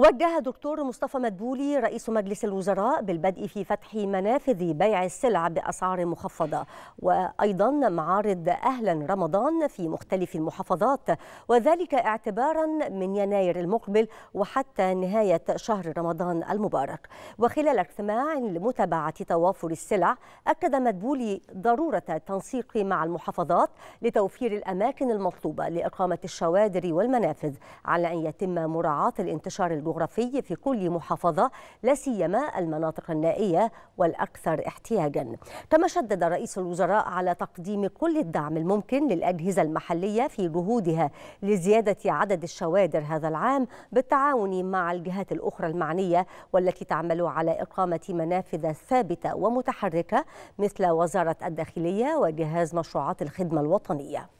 وجه دكتور مصطفى مدبولي رئيس مجلس الوزراء بالبدء في فتح منافذ بيع السلع بأسعار مخفضة وأيضا معارض أهلا رمضان في مختلف المحافظات وذلك اعتبارا من يناير المقبل وحتى نهاية شهر رمضان المبارك وخلال اجتماع لمتابعة توافر السلع أكد مدبولي ضرورة التنسيق مع المحافظات لتوفير الأماكن المطلوبة لإقامة الشوادر والمنافذ على أن يتم مراعاة الانتشار الجمهوري الجغرافي في كل محافظة لا سيما المناطق النائية والأكثر احتياجا كما شدد رئيس الوزراء على تقديم كل الدعم الممكن للأجهزة المحلية في جهودها لزيادة عدد الشوادر هذا العام بالتعاون مع الجهات الأخرى المعنية والتي تعمل على إقامة منافذ ثابتة ومتحركة مثل وزارة الداخلية وجهاز مشروعات الخدمة الوطنية